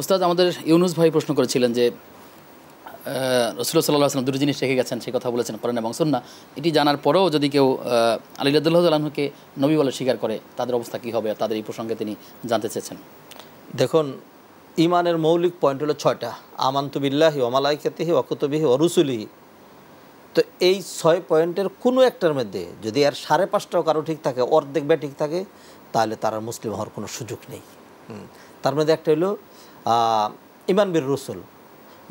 ওস্তাদ আমাদের ইউনুস ভাই প্রশ্ন করেছিলেন যে রসুল সাল্লাহ আসলাম দুটো জিনিস রেখে গেছেন সে কথা বলেছেন করেন এবং সুন্না এটি জানার পরেও যদি কেউ আলী আলহুকে নবী বলে স্বীকার করে তাদের অবস্থা কী হবে তাদের এই প্রসঙ্গে তিনি জানতে চেয়েছেন দেখুন ইমানের মৌলিক পয়েন্ট হলো ছয়টা আমান্তবিল্লাহি ওমালাইকাতিহি অকুতবিহি অরুসুলিহি তো এই ছয় পয়েন্টের কোনো একটার মধ্যে যদি আর সাড়ে পাঁচটাও কারো ঠিক থাকে অর্ধেক ব্যা ঠিক থাকে তাহলে তারা মুসলিম হওয়ার কোনো সুযোগ নেই তার মধ্যে একটা হলো ইমান বীর রসুল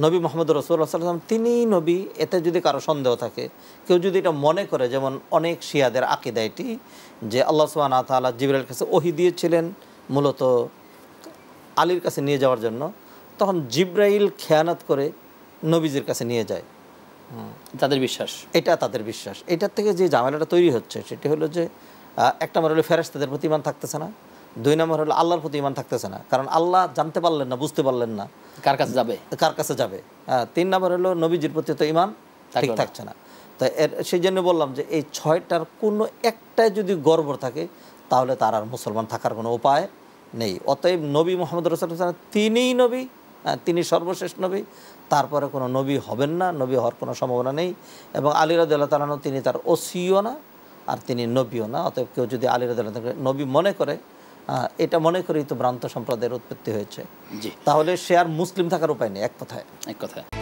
নবী মোহাম্মদ রসুল সাল্লাম তিনি নবী এতে যদি কারো সন্দেহ থাকে কেউ যদি এটা মনে করে যেমন অনেক শিয়াদের আকিদা এটি যে আল্লাহ সুবাহ তালা জিবরের কাছে ওহি দিয়েছিলেন মূলত আলীর কাছে নিয়ে যাওয়ার জন্য তখন জিব্রাইল খেয়ানাত করে নবীজির কাছে নিয়ে যায় তাদের বিশ্বাস এটা তাদের বিশ্বাস এটার থেকে যে ঝামেলাটা তৈরি হচ্ছে সেটি হলো যে একটা আমার হলো ফেরাস্তাদের তাদের প্রতিমান থাকতেছে না দুই নম্বর হলো আল্লাহর প্রতি ইমান থাকতেছে না কারণ আল্লাহ জানতে পারলেন না বুঝতে পারলেন না কার কাছে যাবে কার কাছে যাবে হ্যাঁ তিন নম্বর হলো নবীজির প্রতি তো ইমান ঠিক থাকছে না তো এর সেই জন্য বললাম যে এই ছয়টার কোনো একটাই যদি গর্ব থাকে তাহলে তার আর মুসলমান থাকার কোনো উপায় নেই অতএব নবী মোহাম্মদ রসুল্লাহ তিনিই নবী হ্যাঁ, তিনি সর্বশেষ নবী তারপরে কোনো নবী হবেন না নবী হওয়ার কোনো সম্ভাবনা নেই এবং আলী রাদুল্লাহ তালানো তিনি তার ওসিও না আর তিনি নবীও না অতএব কেউ যদি আলী রাদুল্লাহ নবী মনে করে এটা মনে করি তো ভ্রান্ত সম্প্রদায়ের উৎপত্তি হয়েছে তাহলে সে আর মুসলিম থাকার উপায় নেই এক কথায় এক কথায়